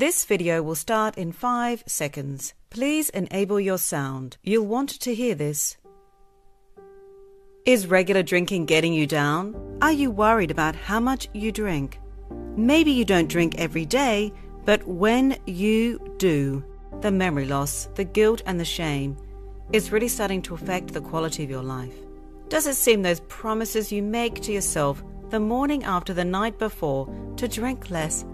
This video will start in 5 seconds. Please enable your sound. You'll want to hear this. Is regular drinking getting you down? Are you worried about how much you drink? Maybe you don't drink every day, but when you do, the memory loss, the guilt, and the shame is really starting to affect the quality of your life. Does it seem those promises you make to yourself the morning after the night before to drink less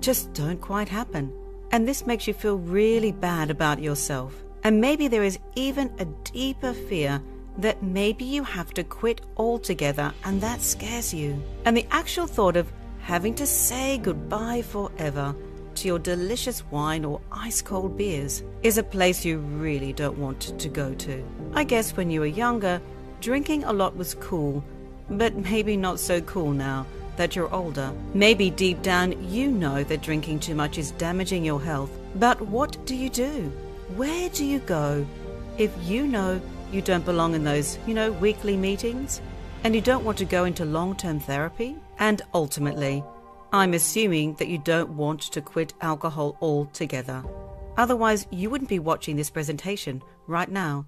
just don't quite happen. And this makes you feel really bad about yourself. And maybe there is even a deeper fear that maybe you have to quit altogether and that scares you. And the actual thought of having to say goodbye forever to your delicious wine or ice cold beers is a place you really don't want to go to. I guess when you were younger, drinking a lot was cool, but maybe not so cool now that you're older. Maybe deep down you know that drinking too much is damaging your health, but what do you do? Where do you go? If you know you don't belong in those, you know, weekly meetings, and you don't want to go into long term therapy, and ultimately, I'm assuming that you don't want to quit alcohol altogether. Otherwise, you wouldn't be watching this presentation right now.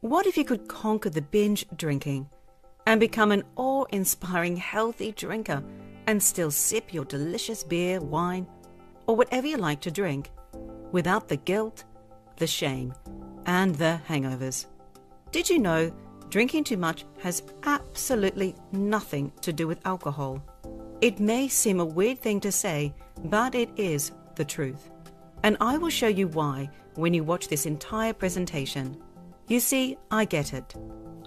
What if you could conquer the binge drinking? and become an awe inspiring healthy drinker and still sip your delicious beer, wine, or whatever you like to drink without the guilt, the shame, and the hangovers. Did you know drinking too much has absolutely nothing to do with alcohol? It may seem a weird thing to say, but it is the truth. And I will show you why when you watch this entire presentation. You see, I get it.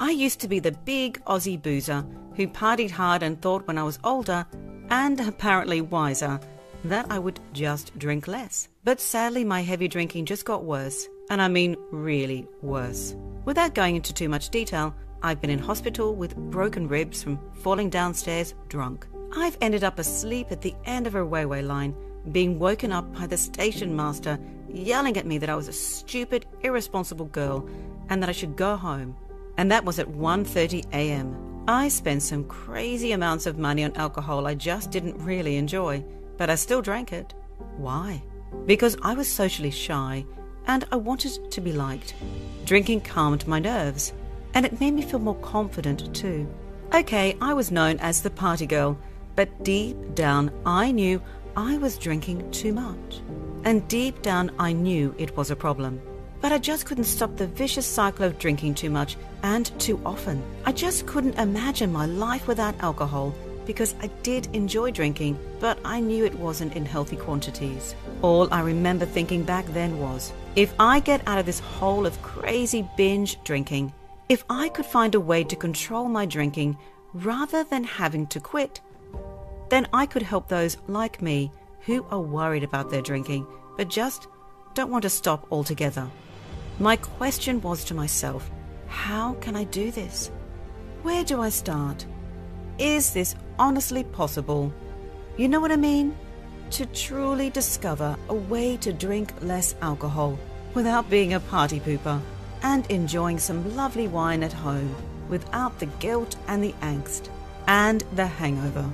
I used to be the big Aussie boozer who partied hard and thought when I was older and apparently wiser that I would just drink less. But sadly, my heavy drinking just got worse, and I mean really worse. Without going into too much detail, I've been in hospital with broken ribs from falling downstairs drunk. I've ended up asleep at the end of a railway line, being woken up by the station master yelling at me that I was a stupid, irresponsible girl and that I should go home and that was at 1:30 a.m. I spent some crazy amounts of money on alcohol I just didn't really enjoy, but I still drank it. Why? Because I was socially shy and I wanted to be liked. Drinking calmed my nerves, and it made me feel more confident too. Okay, I was known as the party girl, but deep down I knew I was drinking too much. And deep down I knew it was a problem but I just couldn't stop the vicious cycle of drinking too much and too often. I just couldn't imagine my life without alcohol because I did enjoy drinking, but I knew it wasn't in healthy quantities. All I remember thinking back then was if I get out of this hole of crazy binge drinking, if I could find a way to control my drinking rather than having to quit, then I could help those like me who are worried about their drinking but just don't want to stop altogether. My question was to myself, how can I do this? Where do I start? Is this honestly possible? You know what I mean? To truly discover a way to drink less alcohol without being a party pooper and enjoying some lovely wine at home without the guilt and the angst and the hangover.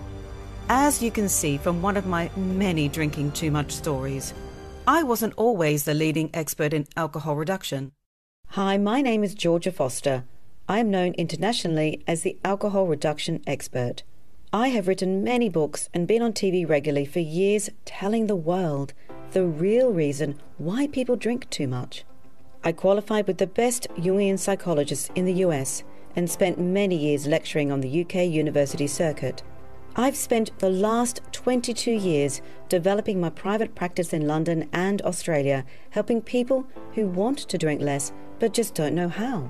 As you can see from one of my many drinking too much stories, I wasn't always the leading expert in alcohol reduction. Hi, my name is Georgia Foster. I am known internationally as the alcohol reduction expert. I have written many books and been on TV regularly for years telling the world the real reason why people drink too much. I qualified with the best Jungian psychologists in the US and spent many years lecturing on the UK university circuit. I've spent the last 22 years developing my private practice in London and Australia, helping people who want to drink less but just don't know how.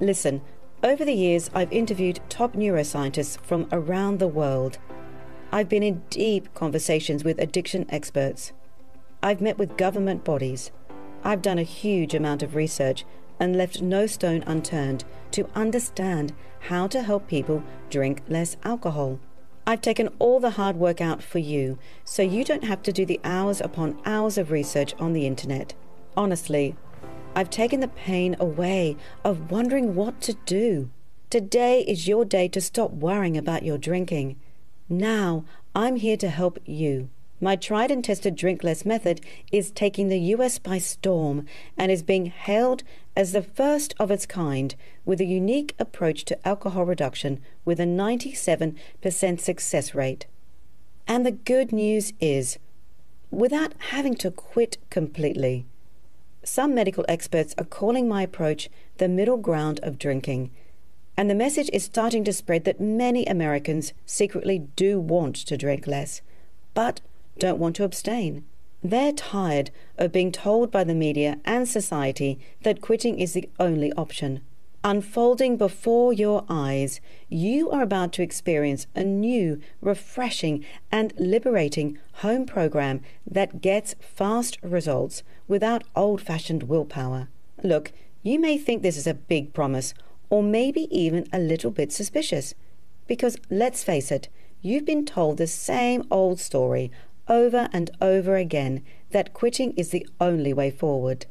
Listen, over the years, I've interviewed top neuroscientists from around the world. I've been in deep conversations with addiction experts. I've met with government bodies. I've done a huge amount of research and left no stone unturned to understand how to help people drink less alcohol. I've taken all the hard work out for you, so you don't have to do the hours upon hours of research on the internet. Honestly, I've taken the pain away of wondering what to do. Today is your day to stop worrying about your drinking. Now, I'm here to help you. My tried and tested drink less method is taking the US by storm and is being hailed as the first of its kind with a unique approach to alcohol reduction with a 97% success rate. And the good news is, without having to quit completely, some medical experts are calling my approach the middle ground of drinking. And the message is starting to spread that many Americans secretly do want to drink less, but don't want to abstain. They're tired of being told by the media and society that quitting is the only option. Unfolding before your eyes, you are about to experience a new, refreshing, and liberating home program that gets fast results without old fashioned willpower. Look, you may think this is a big promise, or maybe even a little bit suspicious. Because let's face it, you've been told the same old story over and over again that quitting is the only way forward.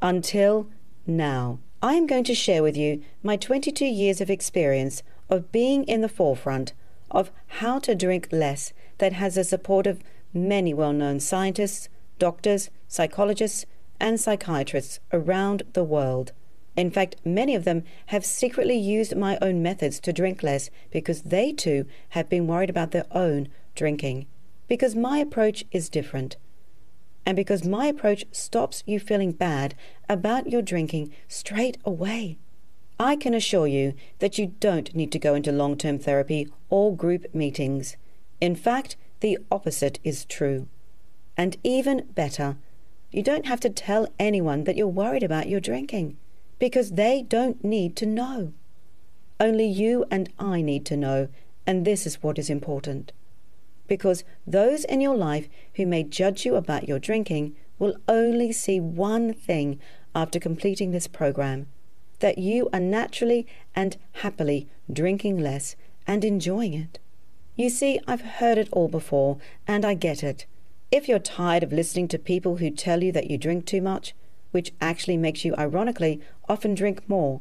Until now, I am going to share with you my 22 years of experience of being in the forefront of how to drink less that has the support of many well known scientists, doctors, psychologists, and psychiatrists around the world. In fact, many of them have secretly used my own methods to drink less because they too have been worried about their own drinking because my approach is different. And because my approach stops you feeling bad about your drinking straight away. I can assure you that you don't need to go into long term therapy or group meetings. In fact, the opposite is true. And even better, you don't have to tell anyone that you're worried about your drinking because they don't need to know. Only you and I need to know, and this is what is important because those in your life who may judge you about your drinking will only see one thing after completing this program that you are naturally and happily drinking less and enjoying it. You see, I've heard it all before, and I get it. If you're tired of listening to people who tell you that you drink too much, which actually makes you ironically often drink more,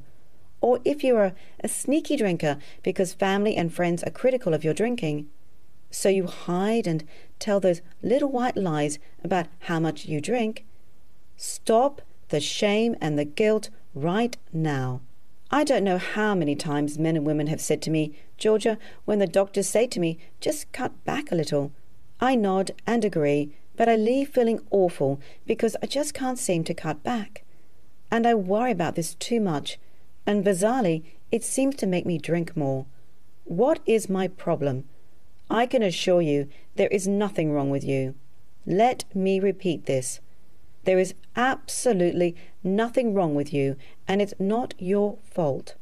or if you are a sneaky drinker because family and friends are critical of your drinking, so you hide and tell those little white lies about how much you drink. Stop the shame and the guilt right now. I don't know how many times men and women have said to me, Georgia, when the doctors say to me, just cut back a little. I nod and agree, but I leave feeling awful because I just can't seem to cut back. And I worry about this too much, and bizarrely, it seems to make me drink more. What is my problem? I can assure you there is nothing wrong with you. Let me repeat this. There is absolutely nothing wrong with you, and it's not your fault.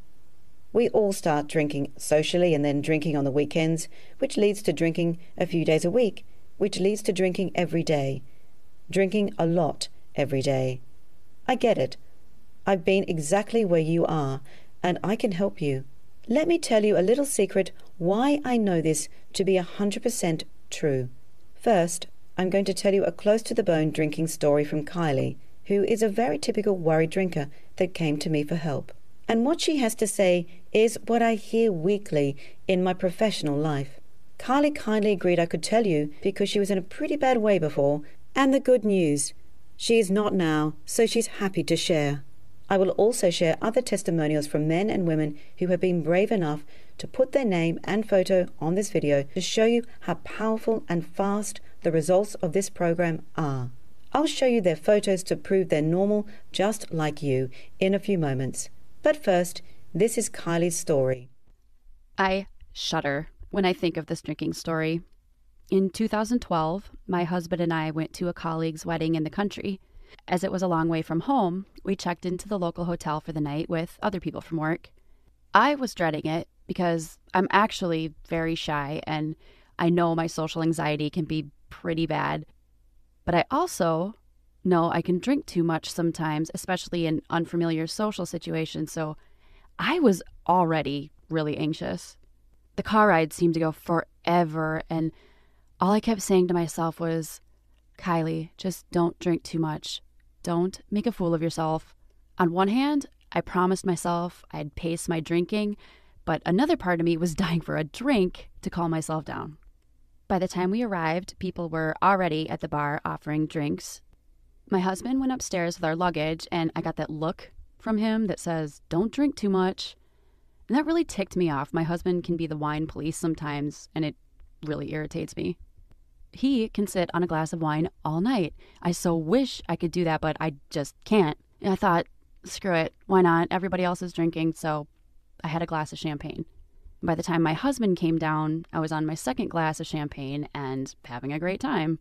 We all start drinking socially and then drinking on the weekends, which leads to drinking a few days a week, which leads to drinking every day. Drinking a lot every day. I get it. I've been exactly where you are, and I can help you. Let me tell you a little secret why I know this to be 100% true. First, I'm going to tell you a close to the bone drinking story from Kylie, who is a very typical worried drinker that came to me for help. And what she has to say is what I hear weekly in my professional life. Kylie kindly agreed I could tell you because she was in a pretty bad way before, and the good news she is not now, so she's happy to share. I will also share other testimonials from men and women who have been brave enough to put their name and photo on this video to show you how powerful and fast the results of this program are. I'll show you their photos to prove they're normal, just like you, in a few moments. But first, this is Kylie's story. I shudder when I think of this drinking story. In 2012, my husband and I went to a colleague's wedding in the country. As it was a long way from home, we checked into the local hotel for the night with other people from work. I was dreading it because I'm actually very shy and I know my social anxiety can be pretty bad. But I also know I can drink too much sometimes, especially in unfamiliar social situations. So I was already really anxious. The car ride seemed to go forever. And all I kept saying to myself was, Kylie, just don't drink too much. Don't make a fool of yourself. On one hand, I promised myself I'd pace my drinking, but another part of me was dying for a drink to calm myself down. By the time we arrived, people were already at the bar offering drinks. My husband went upstairs with our luggage, and I got that look from him that says, Don't drink too much. And that really ticked me off. My husband can be the wine police sometimes, and it really irritates me. He can sit on a glass of wine all night. I so wish I could do that, but I just can't. And I thought, screw it, why not? Everybody else is drinking, so I had a glass of champagne. By the time my husband came down, I was on my second glass of champagne and having a great time.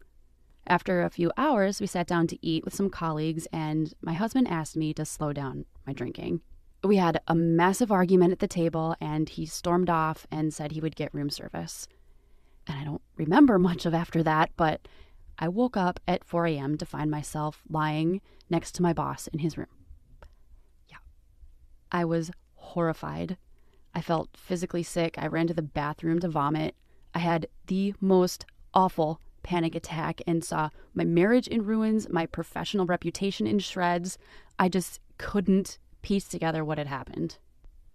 After a few hours, we sat down to eat with some colleagues, and my husband asked me to slow down my drinking. We had a massive argument at the table, and he stormed off and said he would get room service. And I don't remember much of after that, but I woke up at 4 a.m. to find myself lying next to my boss in his room. Yeah. I was horrified. I felt physically sick. I ran to the bathroom to vomit. I had the most awful panic attack and saw my marriage in ruins, my professional reputation in shreds. I just couldn't piece together what had happened.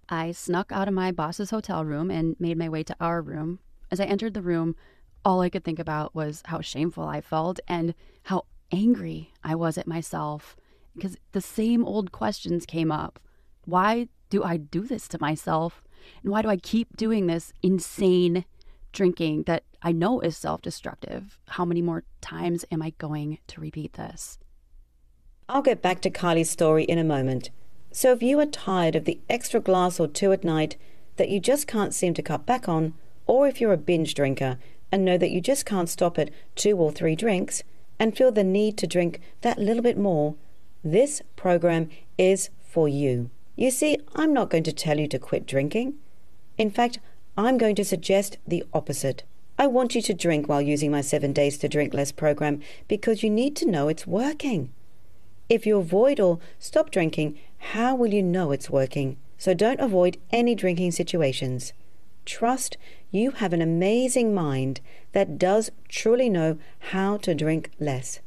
I snuck out of my boss's hotel room and made my way to our room. As I entered the room, all I could think about was how shameful I felt and how angry I was at myself because the same old questions came up. Why do I do this to myself? And why do I keep doing this insane drinking that I know is self destructive? How many more times am I going to repeat this? I'll get back to Kylie's story in a moment. So, if you are tired of the extra glass or two at night that you just can't seem to cut back on, or if you're a binge drinker and know that you just can't stop at two or three drinks and feel the need to drink that little bit more, this program is for you. You see, I'm not going to tell you to quit drinking. In fact, I'm going to suggest the opposite. I want you to drink while using my 7 Days to Drink Less program because you need to know it's working. If you avoid or stop drinking, how will you know it's working? So don't avoid any drinking situations. Trust you have an amazing mind that does truly know how to drink less.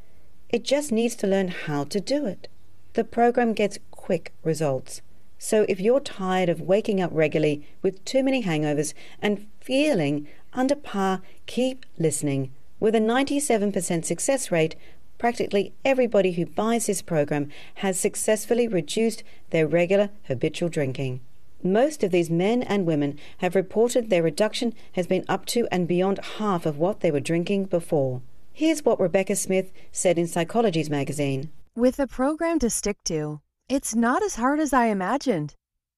It just needs to learn how to do it. The program gets quick results. So if you're tired of waking up regularly with too many hangovers and feeling under par, keep listening. With a 97% success rate, practically everybody who buys this program has successfully reduced their regular habitual drinking. Most of these men and women have reported their reduction has been up to and beyond half of what they were drinking before. Here's what Rebecca Smith said in Psychology's magazine With a program to stick to, it's not as hard as I imagined.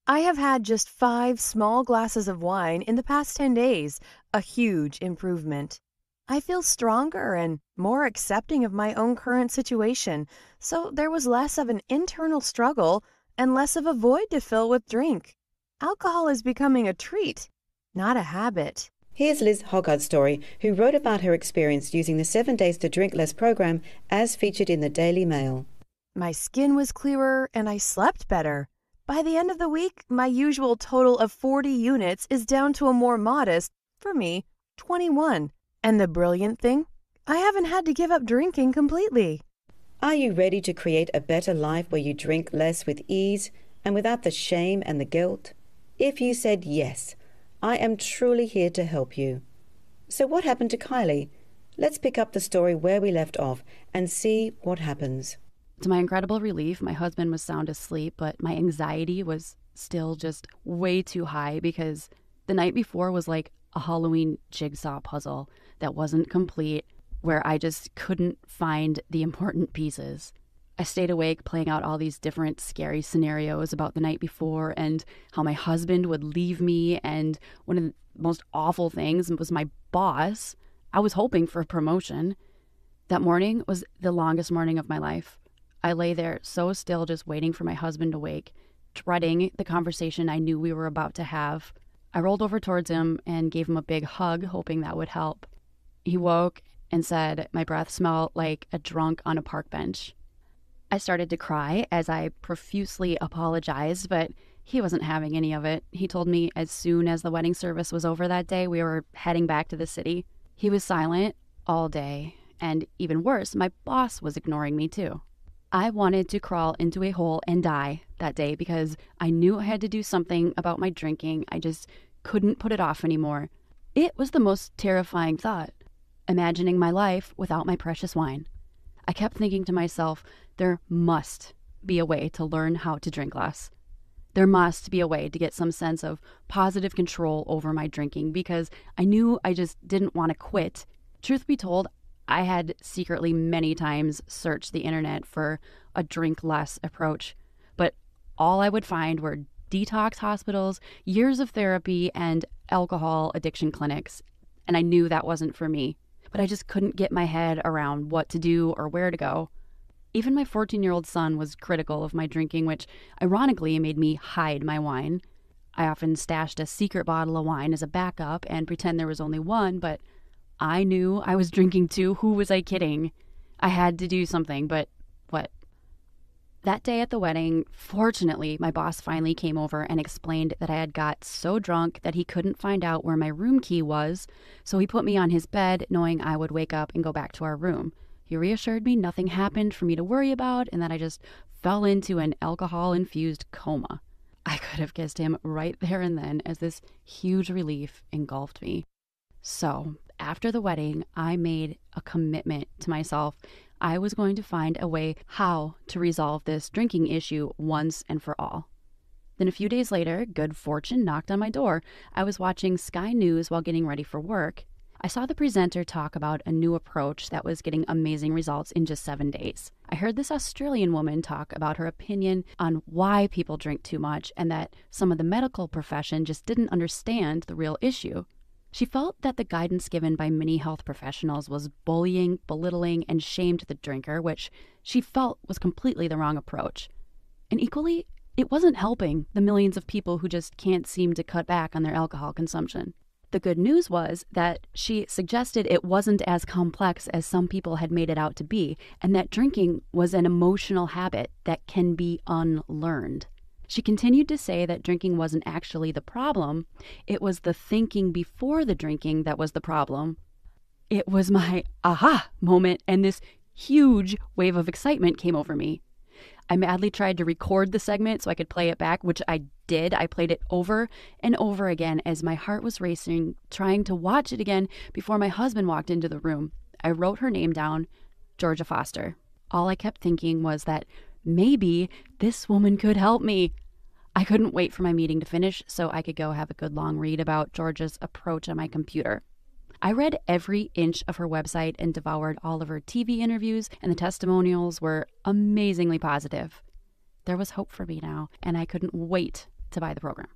I have had just five small glasses of wine in the past 10 days, a huge improvement. I feel stronger and more accepting of my own current situation, so there was less of an internal struggle and less of a void to fill with drink. Alcohol is becoming a treat, not a habit. Here's Liz Hoggard's story, who wrote about her experience using the Seven Days to Drink Less program as featured in the Daily Mail. My skin was clearer and I slept better. By the end of the week, my usual total of 40 units is down to a more modest, for me, 21. And the brilliant thing? I haven't had to give up drinking completely. Are you ready to create a better life where you drink less with ease and without the shame and the guilt? If you said yes, I am truly here to help you. So, what happened to Kylie? Let's pick up the story where we left off and see what happens. To my incredible relief, my husband was sound asleep, but my anxiety was still just way too high because the night before was like a Halloween jigsaw puzzle that wasn't complete, where I just couldn't find the important pieces. I stayed awake playing out all these different scary scenarios about the night before and how my husband would leave me. And one of the most awful things was my boss. I was hoping for a promotion. That morning was the longest morning of my life. I lay there so still, just waiting for my husband to wake, dreading the conversation I knew we were about to have. I rolled over towards him and gave him a big hug, hoping that would help. He woke and said my breath smelled like a drunk on a park bench. I started to cry as I profusely apologized, but he wasn't having any of it. He told me as soon as the wedding service was over that day, we were heading back to the city. He was silent all day, and even worse, my boss was ignoring me too. I wanted to crawl into a hole and die that day because I knew I had to do something about my drinking. I just couldn't put it off anymore. It was the most terrifying thought, imagining my life without my precious wine. I kept thinking to myself, there must be a way to learn how to drink less. There must be a way to get some sense of positive control over my drinking because I knew I just didn't want to quit. Truth be told, I had secretly many times searched the internet for a drink less approach, but all I would find were detox hospitals, years of therapy, and alcohol addiction clinics. And I knew that wasn't for me, but I just couldn't get my head around what to do or where to go. Even my 14 year old son was critical of my drinking, which ironically made me hide my wine. I often stashed a secret bottle of wine as a backup and pretend there was only one, but I knew I was drinking too. Who was I kidding? I had to do something, but what? That day at the wedding, fortunately, my boss finally came over and explained that I had got so drunk that he couldn't find out where my room key was, so he put me on his bed, knowing I would wake up and go back to our room. He reassured me nothing happened for me to worry about and that I just fell into an alcohol infused coma. I could have kissed him right there and then as this huge relief engulfed me. So, after the wedding, I made a commitment to myself. I was going to find a way how to resolve this drinking issue once and for all. Then a few days later, good fortune knocked on my door. I was watching Sky News while getting ready for work. I saw the presenter talk about a new approach that was getting amazing results in just seven days. I heard this Australian woman talk about her opinion on why people drink too much and that some of the medical profession just didn't understand the real issue. She felt that the guidance given by many health professionals was bullying, belittling, and shamed the drinker, which she felt was completely the wrong approach. And equally, it wasn't helping the millions of people who just can't seem to cut back on their alcohol consumption. The good news was that she suggested it wasn't as complex as some people had made it out to be, and that drinking was an emotional habit that can be unlearned. She continued to say that drinking wasn't actually the problem, it was the thinking before the drinking that was the problem. It was my aha moment, and this huge wave of excitement came over me. I madly tried to record the segment so I could play it back, which I did. I played it over and over again as my heart was racing, trying to watch it again before my husband walked into the room. I wrote her name down, Georgia Foster. All I kept thinking was that maybe this woman could help me. I couldn't wait for my meeting to finish so I could go have a good long read about Georgia's approach on my computer. I read every inch of her website and devoured all of her TV interviews, and the testimonials were amazingly positive. There was hope for me now, and I couldn't wait to buy the program.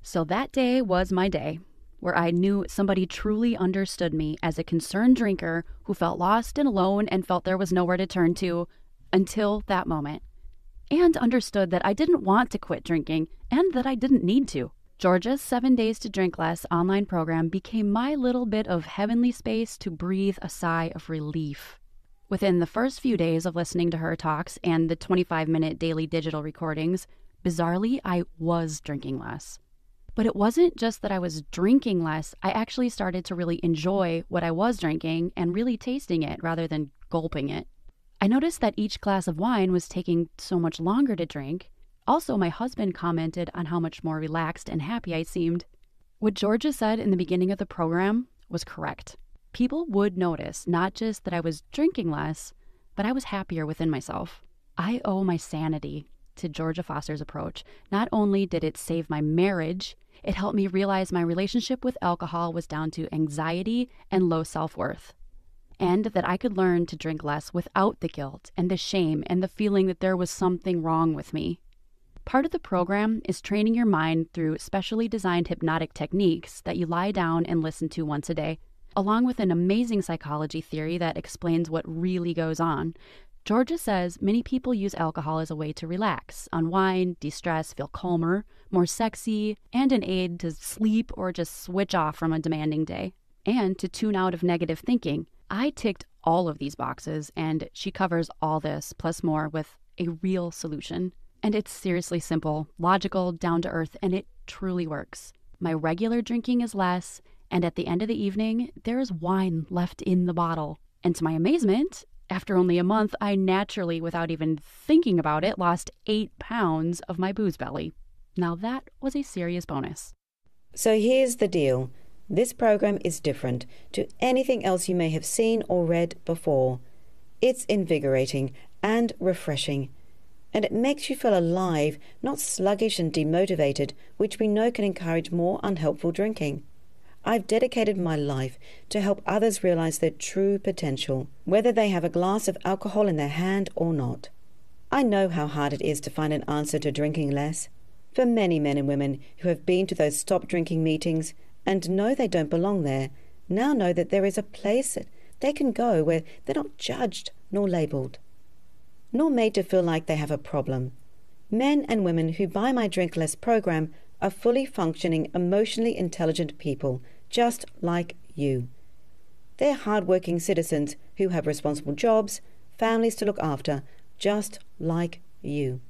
So that day was my day where I knew somebody truly understood me as a concerned drinker who felt lost and alone and felt there was nowhere to turn to until that moment and understood that I didn't want to quit drinking and that I didn't need to. Georgia's Seven Days to Drink Less online program became my little bit of heavenly space to breathe a sigh of relief. Within the first few days of listening to her talks and the 25 minute daily digital recordings, bizarrely, I was drinking less. But it wasn't just that I was drinking less, I actually started to really enjoy what I was drinking and really tasting it rather than gulping it. I noticed that each glass of wine was taking so much longer to drink. Also, my husband commented on how much more relaxed and happy I seemed. What Georgia said in the beginning of the program was correct. People would notice not just that I was drinking less, but I was happier within myself. I owe my sanity to Georgia Foster's approach. Not only did it save my marriage, it helped me realize my relationship with alcohol was down to anxiety and low self worth and that I could learn to drink less without the guilt and the shame and the feeling that there was something wrong with me. Part of the program is training your mind through specially designed hypnotic techniques that you lie down and listen to once a day, along with an amazing psychology theory that explains what really goes on. Georgia says many people use alcohol as a way to relax, unwind, de stress, feel calmer, more sexy, and an aid to sleep or just switch off from a demanding day, and to tune out of negative thinking. I ticked all of these boxes, and she covers all this plus more with a real solution. And it's seriously simple, logical, down to earth, and it truly works. My regular drinking is less, and at the end of the evening, there is wine left in the bottle. And to my amazement, after only a month, I naturally, without even thinking about it, lost eight pounds of my booze belly. Now that was a serious bonus. So here's the deal this program is different to anything else you may have seen or read before. It's invigorating and refreshing, and it makes you feel alive, not sluggish and demotivated, which we know can encourage more unhelpful drinking. I've dedicated my life to help others realize their true potential, whether they have a glass of alcohol in their hand or not. I know how hard it is to find an answer to drinking less. For many men and women who have been to those stop drinking meetings, and know they don't belong there now know that there is a place they can go where they're not judged nor labelled, nor made to feel like they have a problem. Men and women who buy my Drink Less program are fully functioning, emotionally intelligent people, just like you. They're hardworking citizens who have responsible jobs, families to look after, just like you.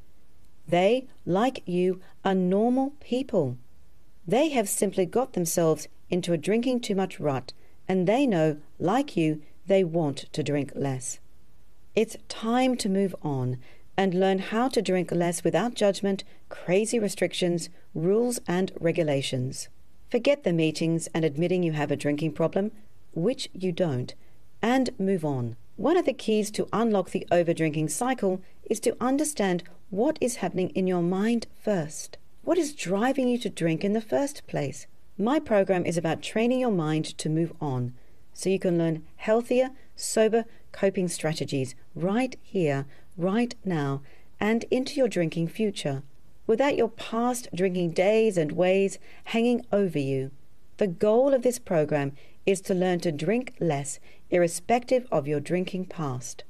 They, like you, are normal people. They have simply got themselves into a drinking too much rut, and they know, like you, they want to drink less. It's time to move on and learn how to drink less without judgment, crazy restrictions, rules, and regulations. Forget the meetings and admitting you have a drinking problem, which you don't, and move on. One of the keys to unlock the overdrinking cycle is to understand what is happening in your mind first. What is driving you to drink in the first place? My program is about training your mind to move on so you can learn healthier, sober coping strategies right here, right now, and into your drinking future without your past drinking days and ways hanging over you. The goal of this program is to learn to drink less, irrespective of your drinking past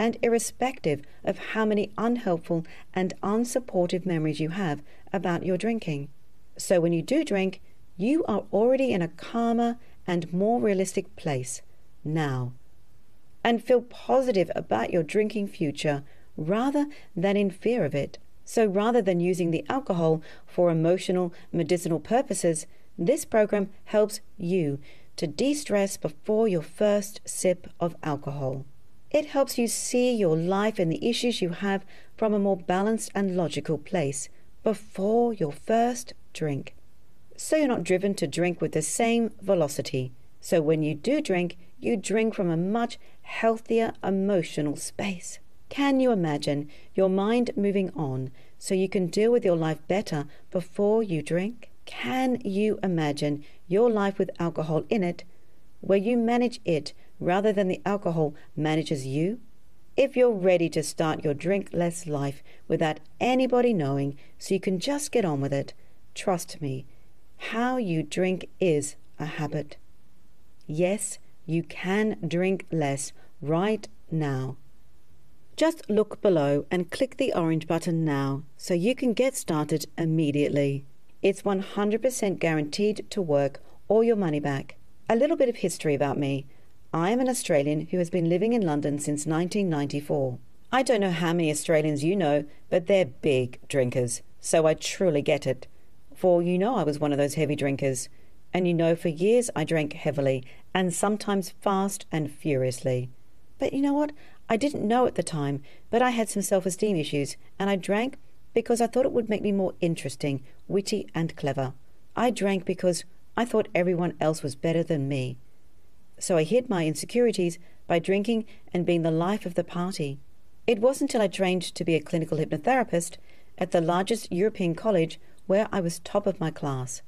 and irrespective of how many unhelpful and unsupportive memories you have about your drinking. So when you do drink, you are already in a calmer and more realistic place now. And feel positive about your drinking future rather than in fear of it. So rather than using the alcohol for emotional, medicinal purposes, this program helps you to de stress before your first sip of alcohol. It helps you see your life and the issues you have from a more balanced and logical place before your first drink. So you're not driven to drink with the same velocity. So when you do drink, you drink from a much healthier emotional space. Can you imagine your mind moving on so you can deal with your life better before you drink? Can you imagine your life with alcohol in it, where you manage it rather than the alcohol manages you, if you're ready to start your drink less life without anybody knowing so you can just get on with it, trust me, how you drink is a habit. Yes, you can drink less right now. Just look below and click the orange button now so you can get started immediately. It's 100% guaranteed to work or your money back. A little bit of history about me. I am an Australian who has been living in London since 1994. I don't know how many Australians you know, but they're big drinkers, so I truly get it. For you know I was one of those heavy drinkers, and you know for years I drank heavily, and sometimes fast and furiously. But you know what? I didn't know at the time, but I had some self esteem issues, and I drank because I thought it would make me more interesting, witty, and clever. I drank because I thought everyone else was better than me so I hid my insecurities by drinking and being the life of the party. It wasn't until I trained to be a clinical hypnotherapist at the largest European college where I was top of my class.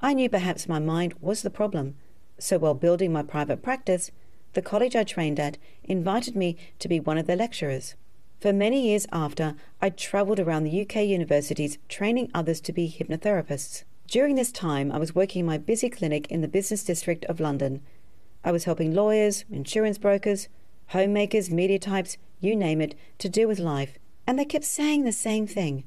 I knew perhaps my mind was the problem, so while building my private practice, the college I trained at invited me to be one of their lecturers. For many years after, I travelled around the UK universities training others to be hypnotherapists. During this time, I was working in my busy clinic in the business district of London I was helping lawyers, insurance brokers, homemakers, media types, you name it, to deal with life, and they kept saying the same thing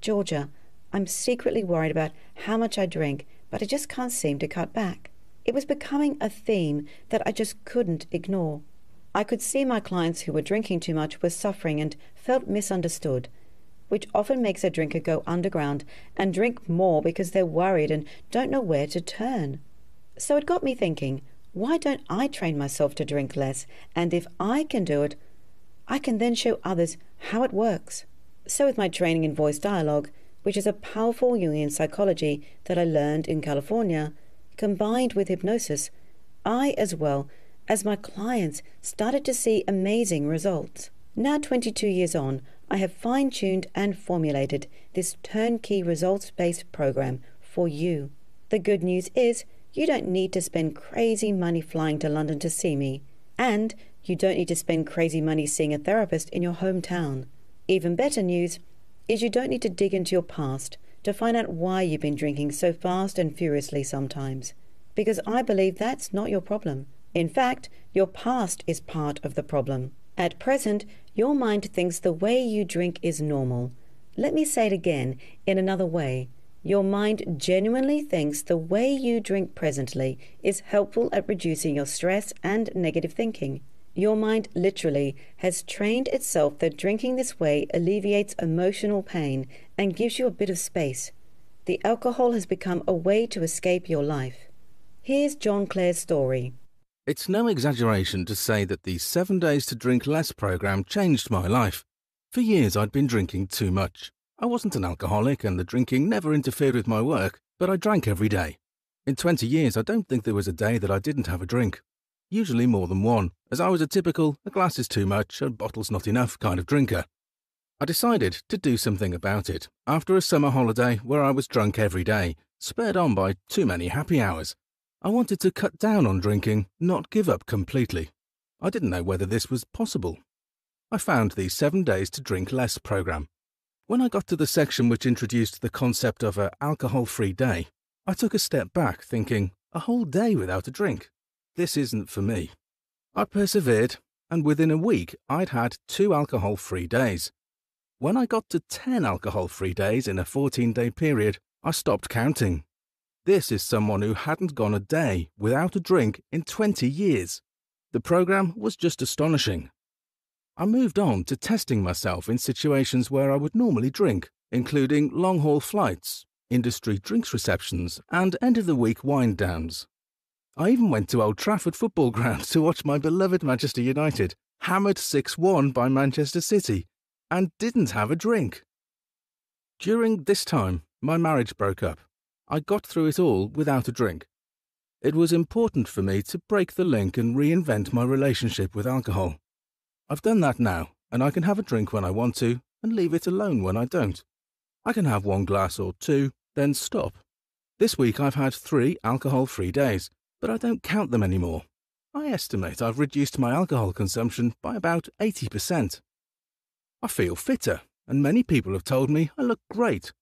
Georgia, I'm secretly worried about how much I drink, but I just can't seem to cut back. It was becoming a theme that I just couldn't ignore. I could see my clients who were drinking too much were suffering and felt misunderstood, which often makes a drinker go underground and drink more because they're worried and don't know where to turn. So it got me thinking why don't I train myself to drink less? And if I can do it, I can then show others how it works. So, with my training in voice dialogue, which is a powerful union psychology that I learned in California, combined with hypnosis, I, as well as my clients, started to see amazing results. Now, 22 years on, I have fine tuned and formulated this turnkey results based program for you. The good news is you don't need to spend crazy money flying to London to see me, and you don't need to spend crazy money seeing a therapist in your hometown. Even better news is you don't need to dig into your past to find out why you've been drinking so fast and furiously sometimes, because I believe that's not your problem. In fact, your past is part of the problem. At present, your mind thinks the way you drink is normal. Let me say it again in another way. Your mind genuinely thinks the way you drink presently is helpful at reducing your stress and negative thinking. Your mind literally has trained itself that drinking this way alleviates emotional pain and gives you a bit of space. The alcohol has become a way to escape your life. Here's John Clare's story. It's no exaggeration to say that the Seven Days to Drink Less program changed my life. For years, I'd been drinking too much. I wasn't an alcoholic, and the drinking never interfered with my work, but I drank every day. In 20 years, I don't think there was a day that I didn't have a drink. Usually more than one, as I was a typical, a glass is too much, a bottle's not enough kind of drinker. I decided to do something about it after a summer holiday where I was drunk every day, spurred on by too many happy hours. I wanted to cut down on drinking, not give up completely. I didn't know whether this was possible. I found the Seven Days to Drink Less program, when I got to the section which introduced the concept of an alcohol free day, I took a step back, thinking, a whole day without a drink? This isn't for me. I persevered, and within a week, I'd had two alcohol free days. When I got to 10 alcohol free days in a 14 day period, I stopped counting. This is someone who hadn't gone a day without a drink in 20 years. The program was just astonishing, I moved on to testing myself in situations where I would normally drink, including long haul flights, industry drinks receptions, and end of the week wind downs. I even went to Old Trafford football grounds to watch my beloved Manchester United hammered 6 1 by Manchester City and didn't have a drink. During this time, my marriage broke up. I got through it all without a drink. It was important for me to break the link and reinvent my relationship with alcohol. I've done that now, and I can have a drink when I want to, and leave it alone when I don't. I can have one glass or two, then stop. This week I've had three alcohol free days, but I don't count them anymore. I estimate I've reduced my alcohol consumption by about 80%. I feel fitter, and many people have told me I look great.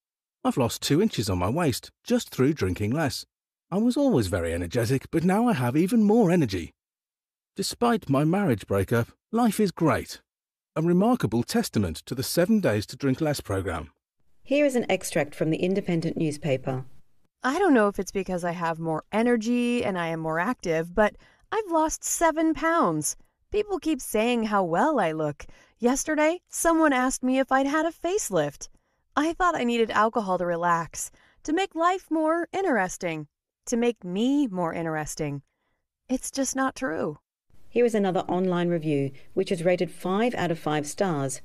I've lost two inches on my waist just through drinking less. I was always very energetic, but now I have even more energy, Despite my marriage breakup, life is great. A remarkable testament to the Seven Days to Drink Less program. Here is an extract from the Independent newspaper. I don't know if it's because I have more energy and I am more active, but I've lost seven pounds. People keep saying how well I look. Yesterday, someone asked me if I'd had a facelift. I thought I needed alcohol to relax, to make life more interesting, to make me more interesting. It's just not true. Here is another online review, which is rated 5 out of 5 stars.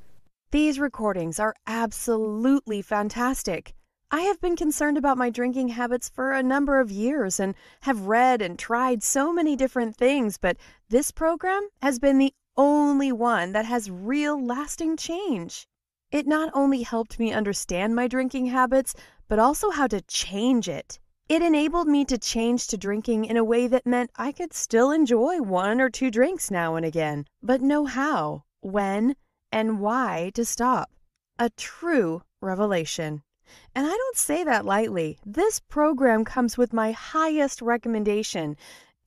These recordings are absolutely fantastic. I have been concerned about my drinking habits for a number of years and have read and tried so many different things, but this program has been the only one that has real lasting change. It not only helped me understand my drinking habits, but also how to change it. It enabled me to change to drinking in a way that meant I could still enjoy one or two drinks now and again, but know how, when, and why to stop. A true revelation. And I don't say that lightly. This program comes with my highest recommendation.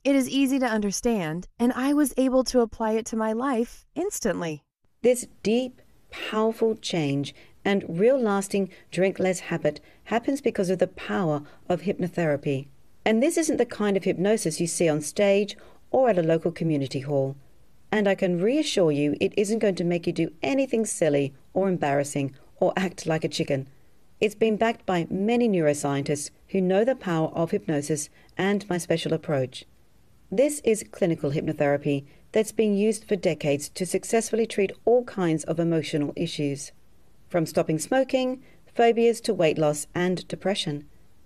It is easy to understand, and I was able to apply it to my life instantly. This deep, powerful change and real lasting drink less habit happens because of the power of hypnotherapy. And this isn't the kind of hypnosis you see on stage or at a local community hall. And I can reassure you it isn't going to make you do anything silly or embarrassing or act like a chicken. It's been backed by many neuroscientists who know the power of hypnosis and my special approach. This is clinical hypnotherapy that's been used for decades to successfully treat all kinds of emotional issues from stopping smoking, phobias to weight loss and depression.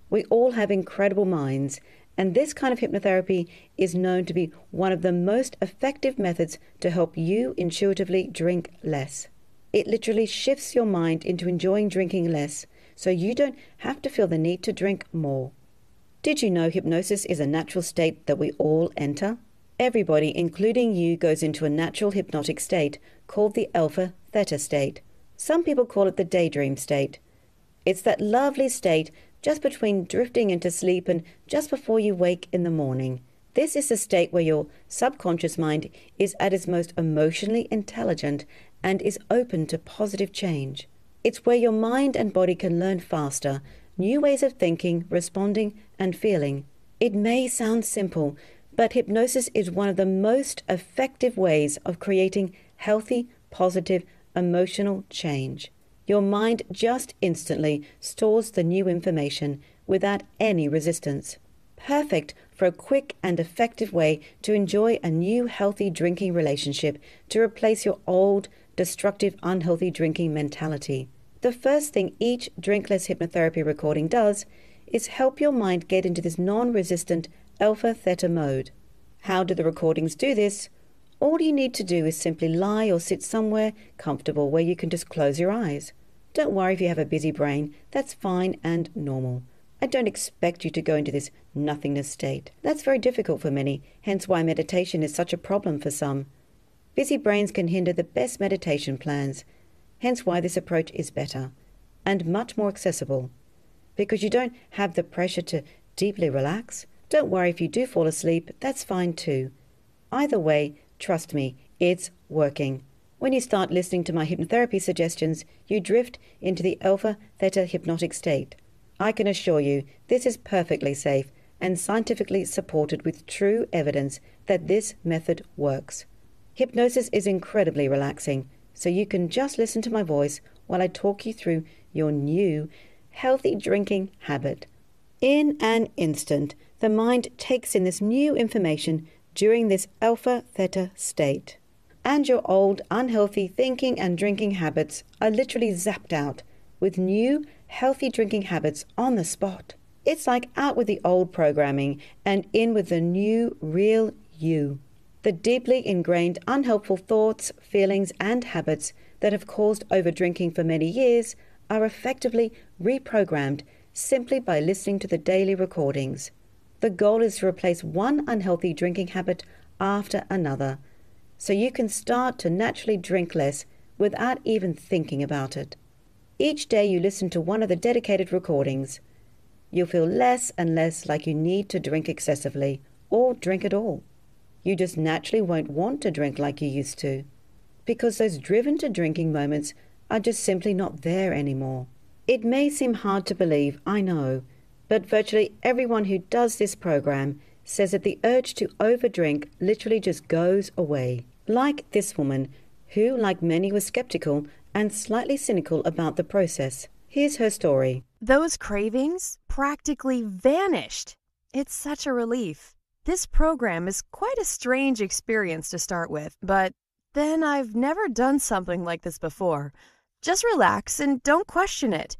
We all have incredible minds, and this kind of hypnotherapy is known to be one of the most effective methods to help you intuitively drink less. It literally shifts your mind into enjoying drinking less so you don't have to feel the need to drink more. Did you know hypnosis is a natural state that we all enter? Everybody, including you, goes into a natural hypnotic state called the alpha theta state. Some people call it the daydream state. It's that lovely state just between drifting into sleep and just before you wake in the morning. This is the state where your subconscious mind is at its most emotionally intelligent and is open to positive change. It's where your mind and body can learn faster, new ways of thinking, responding, and feeling. It may sound simple, but hypnosis is one of the most effective ways of creating healthy, positive, emotional change. Your mind just instantly stores the new information without any resistance. Perfect for a quick and effective way to enjoy a new healthy drinking relationship to replace your old, destructive, unhealthy drinking mentality. The first thing each drinkless hypnotherapy recording does is help your mind get into this non resistant alpha theta mode. How do the recordings do this? All you need to do is simply lie or sit somewhere comfortable where you can just close your eyes. Don't worry if you have a busy brain, that's fine and normal. I don't expect you to go into this nothingness state. That's very difficult for many, hence why meditation is such a problem for some. Busy brains can hinder the best meditation plans, hence why this approach is better and much more accessible. Because you don't have the pressure to deeply relax, don't worry if you do fall asleep, that's fine too. Either way, Trust me, it's working. When you start listening to my hypnotherapy suggestions, you drift into the alpha theta hypnotic state. I can assure you, this is perfectly safe and scientifically supported with true evidence that this method works. Hypnosis is incredibly relaxing, so you can just listen to my voice while I talk you through your new healthy drinking habit. In an instant, the mind takes in this new information during this alpha theta state. And your old unhealthy thinking and drinking habits are literally zapped out with new healthy drinking habits on the spot. It's like out with the old programming and in with the new real you. The deeply ingrained unhelpful thoughts, feelings, and habits that have caused overdrinking for many years are effectively reprogrammed simply by listening to the daily recordings. The goal is to replace one unhealthy drinking habit after another so you can start to naturally drink less without even thinking about it. Each day you listen to one of the dedicated recordings. You'll feel less and less like you need to drink excessively or drink at all. You just naturally won't want to drink like you used to because those driven to drinking moments are just simply not there anymore. It may seem hard to believe, I know, but virtually everyone who does this program says that the urge to overdrink literally just goes away. Like this woman, who, like many, was skeptical and slightly cynical about the process. Here's her story. Those cravings practically vanished. It's such a relief. This program is quite a strange experience to start with, but then I've never done something like this before. Just relax and don't question it.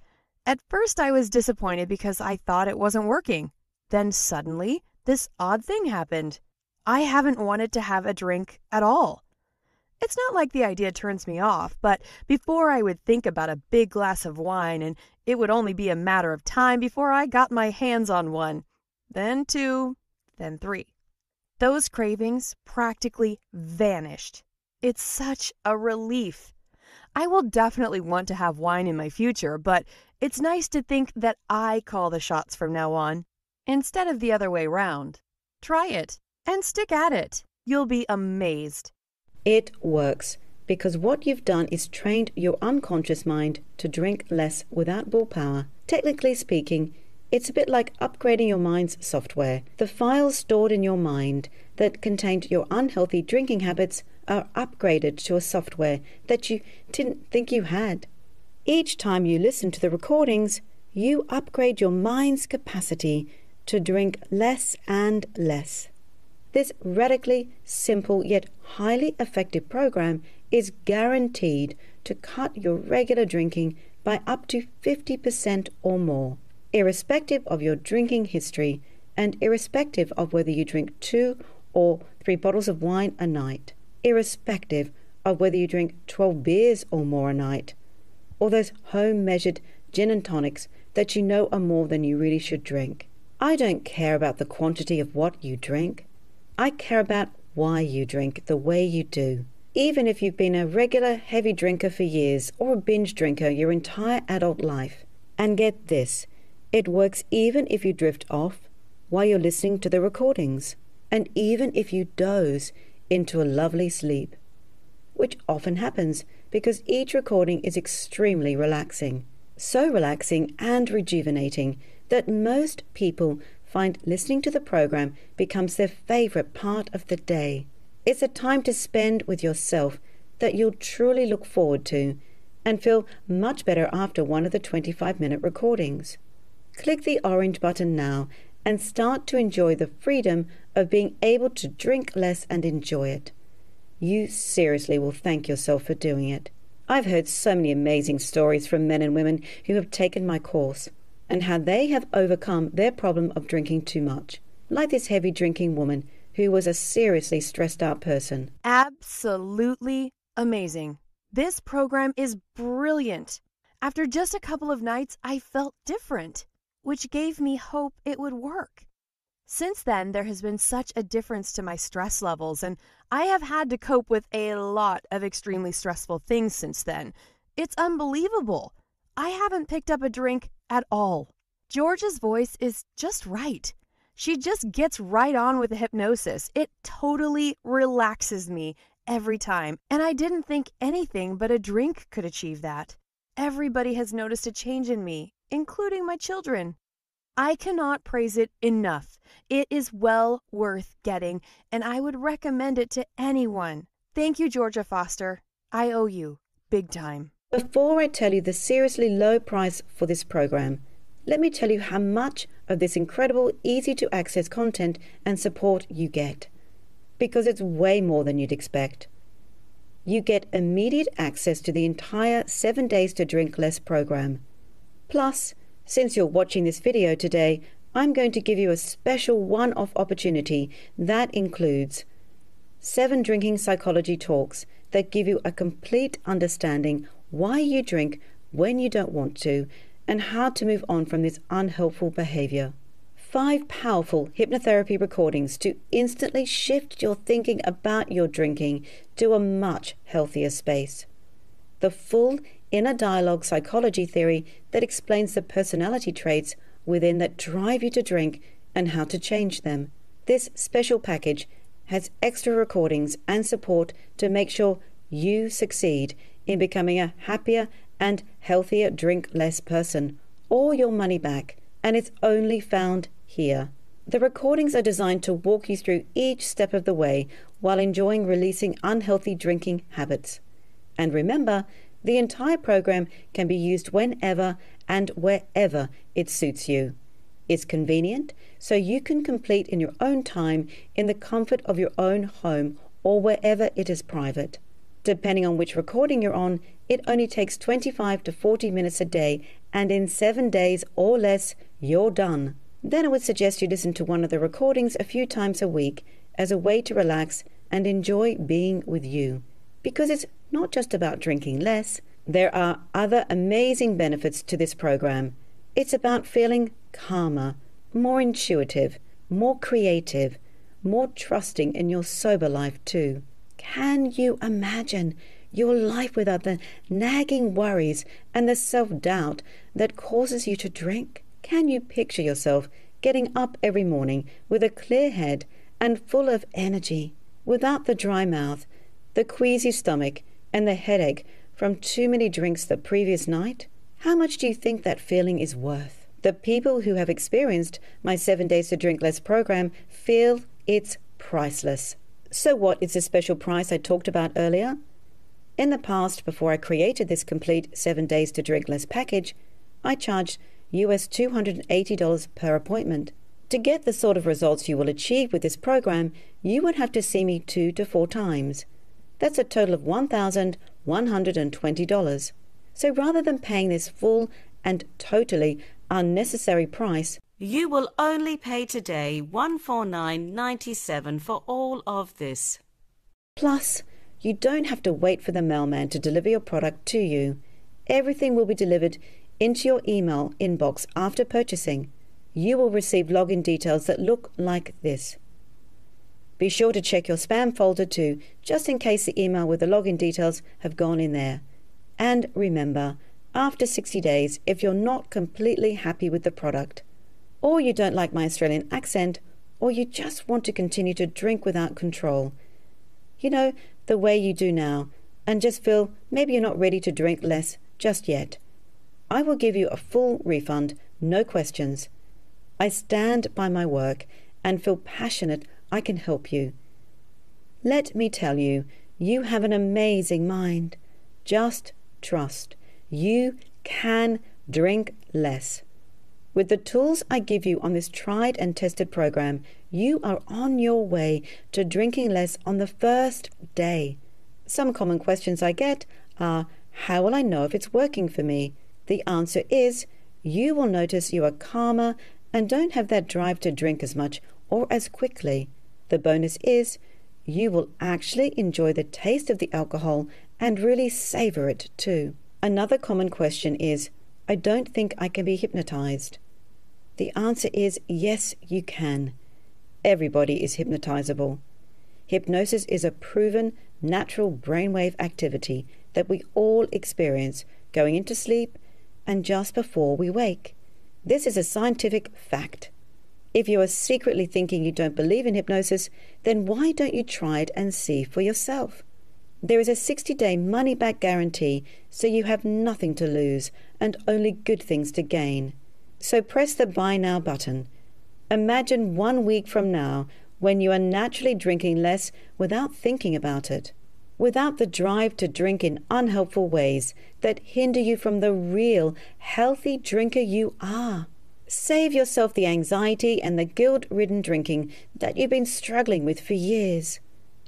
At first I was disappointed because I thought it wasn't working. Then suddenly, this odd thing happened. I haven't wanted to have a drink at all. It's not like the idea turns me off, but before I would think about a big glass of wine, and it would only be a matter of time before I got my hands on one. Then two, then three. Those cravings practically vanished. It's such a relief. I will definitely want to have wine in my future, but it's nice to think that I call the shots from now on, instead of the other way round. Try it and stick at it. You'll be amazed. It works because what you've done is trained your unconscious mind to drink less without willpower. Technically speaking, it's a bit like upgrading your mind's software. The files stored in your mind that contained your unhealthy drinking habits are upgraded to a software that you didn't think you had. Each time you listen to the recordings, you upgrade your mind's capacity to drink less and less. This radically simple yet highly effective program is guaranteed to cut your regular drinking by up to 50% or more, irrespective of your drinking history and irrespective of whether you drink two or three bottles of wine a night, irrespective of whether you drink 12 beers or more a night or those home measured gin and tonics that you know are more than you really should drink. I don't care about the quantity of what you drink. I care about why you drink the way you do. Even if you've been a regular heavy drinker for years or a binge drinker your entire adult life. And get this it works even if you drift off while you're listening to the recordings, and even if you doze into a lovely sleep, which often happens because each recording is extremely relaxing. So relaxing and rejuvenating that most people find listening to the program becomes their favorite part of the day. It's a time to spend with yourself that you'll truly look forward to and feel much better after one of the 25 minute recordings. Click the orange button now and start to enjoy the freedom of being able to drink less and enjoy it. You seriously will thank yourself for doing it. I've heard so many amazing stories from men and women who have taken my course and how they have overcome their problem of drinking too much, like this heavy drinking woman who was a seriously stressed out person. Absolutely amazing. This program is brilliant. After just a couple of nights, I felt different, which gave me hope it would work. Since then, there has been such a difference to my stress levels, and I have had to cope with a lot of extremely stressful things since then. It's unbelievable. I haven't picked up a drink at all. George's voice is just right. She just gets right on with the hypnosis. It totally relaxes me every time, and I didn't think anything but a drink could achieve that. Everybody has noticed a change in me, including my children. I cannot praise it enough. It is well worth getting, and I would recommend it to anyone. Thank you, Georgia Foster. I owe you big time. Before I tell you the seriously low price for this program, let me tell you how much of this incredible, easy to access content and support you get. Because it's way more than you'd expect. You get immediate access to the entire 7 Days to Drink Less program. Plus, since you're watching this video today, I'm going to give you a special one-off opportunity that includes seven drinking psychology talks that give you a complete understanding why you drink when you don't want to and how to move on from this unhelpful behavior. Five powerful hypnotherapy recordings to instantly shift your thinking about your drinking to a much healthier space. The full inner dialogue psychology theory that explains the personality traits within that drive you to drink and how to change them. This special package has extra recordings and support to make sure you succeed in becoming a happier and healthier drink less person, or your money back, and it's only found here. The recordings are designed to walk you through each step of the way while enjoying releasing unhealthy drinking habits. And remember, the entire program can be used whenever and wherever it suits you. It's convenient, so you can complete in your own time in the comfort of your own home or wherever it is private. Depending on which recording you're on, it only takes 25 to 40 minutes a day, and in seven days or less, you're done. Then I would suggest you listen to one of the recordings a few times a week as a way to relax and enjoy being with you. Because it's not just about drinking less. There are other amazing benefits to this program. It's about feeling calmer, more intuitive, more creative, more trusting in your sober life too. Can you imagine your life without the nagging worries and the self doubt that causes you to drink? Can you picture yourself getting up every morning with a clear head and full of energy, without the dry mouth, the queasy stomach, and the headache from too many drinks the previous night? How much do you think that feeling is worth? The people who have experienced my 7 Days to Drink Less program feel it's priceless. So, what is the special price I talked about earlier? In the past, before I created this complete 7 Days to Drink Less package, I charged US $280 per appointment. To get the sort of results you will achieve with this program, you would have to see me two to four times. That's a total of $1,120. So rather than paying this full and totally unnecessary price, you will only pay today 149.97 for all of this. Plus, you don't have to wait for the mailman to deliver your product to you. Everything will be delivered into your email inbox after purchasing. You will receive login details that look like this. Be sure to check your spam folder too, just in case the email with the login details have gone in there. And remember, after 60 days, if you're not completely happy with the product, or you don't like my Australian accent, or you just want to continue to drink without control, you know, the way you do now, and just feel maybe you're not ready to drink less just yet, I will give you a full refund, no questions. I stand by my work and feel passionate I can help you. Let me tell you, you have an amazing mind. Just trust. You can drink less. With the tools I give you on this tried and tested program, you are on your way to drinking less on the first day. Some common questions I get are How will I know if it's working for me? The answer is You will notice you are calmer and don't have that drive to drink as much or as quickly. The bonus is you will actually enjoy the taste of the alcohol and really savor it too. Another common question is I don't think I can be hypnotized. The answer is yes, you can. Everybody is hypnotizable. Hypnosis is a proven natural brainwave activity that we all experience going into sleep and just before we wake. This is a scientific fact. If you are secretly thinking you don't believe in hypnosis, then why don't you try it and see for yourself? There is a 60 day money back guarantee, so you have nothing to lose and only good things to gain. So press the Buy Now button. Imagine one week from now when you are naturally drinking less without thinking about it without the drive to drink in unhelpful ways that hinder you from the real, healthy drinker you are. Save yourself the anxiety and the guilt ridden drinking that you've been struggling with for years.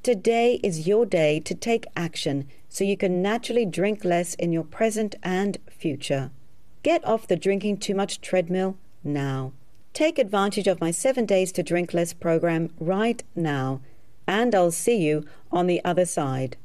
Today is your day to take action so you can naturally drink less in your present and future. Get off the drinking too much treadmill now. Take advantage of my 7 Days to Drink Less program right now, and I'll see you on the other side.